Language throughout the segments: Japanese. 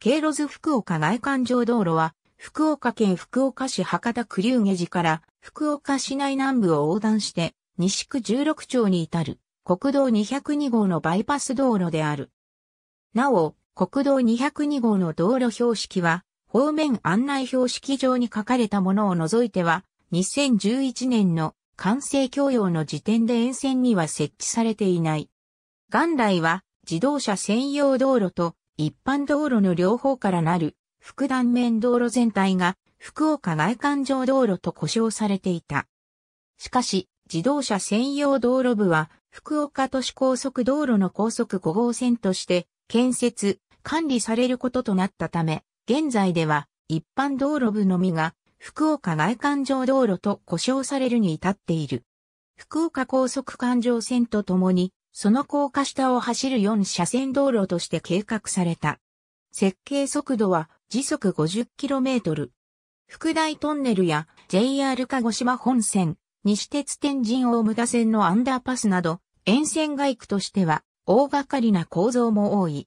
経路図福岡外環状道路は、福岡県福岡市博多区龍下寺から福岡市内南部を横断して、西区16町に至る国道202号のバイパス道路である。なお、国道202号の道路標識は、方面案内標識上に書かれたものを除いては、2011年の完成共用の時点で沿線には設置されていない。元来は自動車専用道路と一般道路の両方からなる、副断面道路全体が、福岡外環状道路と呼称されていた。しかし、自動車専用道路部は、福岡都市高速道路の高速5号線として、建設、管理されることとなったため、現在では、一般道路部のみが、福岡外環状道路と呼称されるに至っている。福岡高速環状線とともに、その高架下を走る4車線道路として計画された。設計速度は時速 50km。副大トンネルや JR 鹿児島本線、西鉄天神大牟田線のアンダーパスなど、沿線街区としては大掛かりな構造も多い。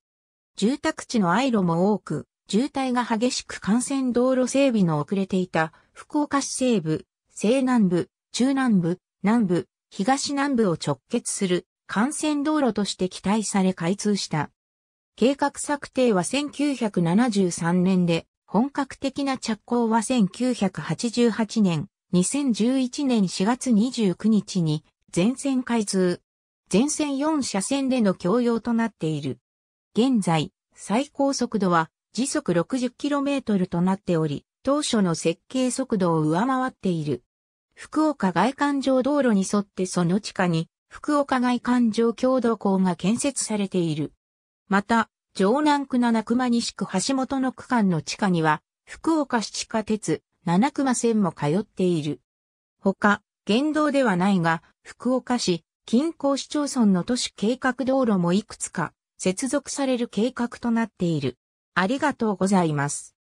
住宅地のア路も多く、渋滞が激しく幹線道路整備の遅れていた福岡市西部、西南部、中南部、南部、東南部を直結する幹線道路として期待され開通した。計画策定は1973年で、本格的な着工は1988年、2011年4月29日に全線開通。全線4車線での共用となっている。現在、最高速度は時速 60km となっており、当初の設計速度を上回っている。福岡外環状道路に沿ってその地下に福岡外環状共同校が建設されている。また、城南区七熊西区橋本の区間の地下には、福岡市地下鉄七熊線も通っている。他、現道ではないが、福岡市、近郊市町村の都市計画道路もいくつか接続される計画となっている。ありがとうございます。